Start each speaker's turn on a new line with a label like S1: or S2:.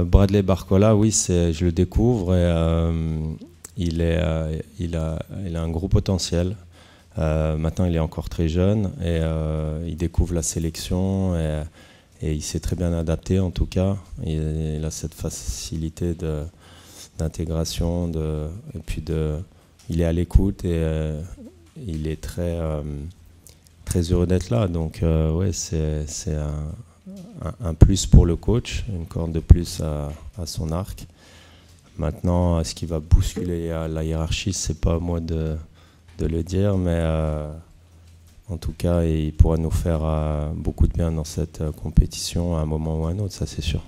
S1: Euh, Bradley Barcola, oui, je le découvre euh, euh, il, a, un gros potentiel. maintenant, il est encore très jeune et il découvre la sélection. Et, il s'est très bien adapté en tout cas. Il, a cette facilité d'intégration et puis de, il est à l'écoute et il est très, très heureux d'être là. Donc euh, c'est un, un, plus pour le coach, une corde de plus à, son arc. Maintenant, ce qui va bousculer à la hiérarchie, c'est pas à moi de, le dire, mais euh, en tout cas, il pourra nous faire euh, beaucoup de bien dans cette euh, compétition à un moment ou à un autre, ça c'est sûr.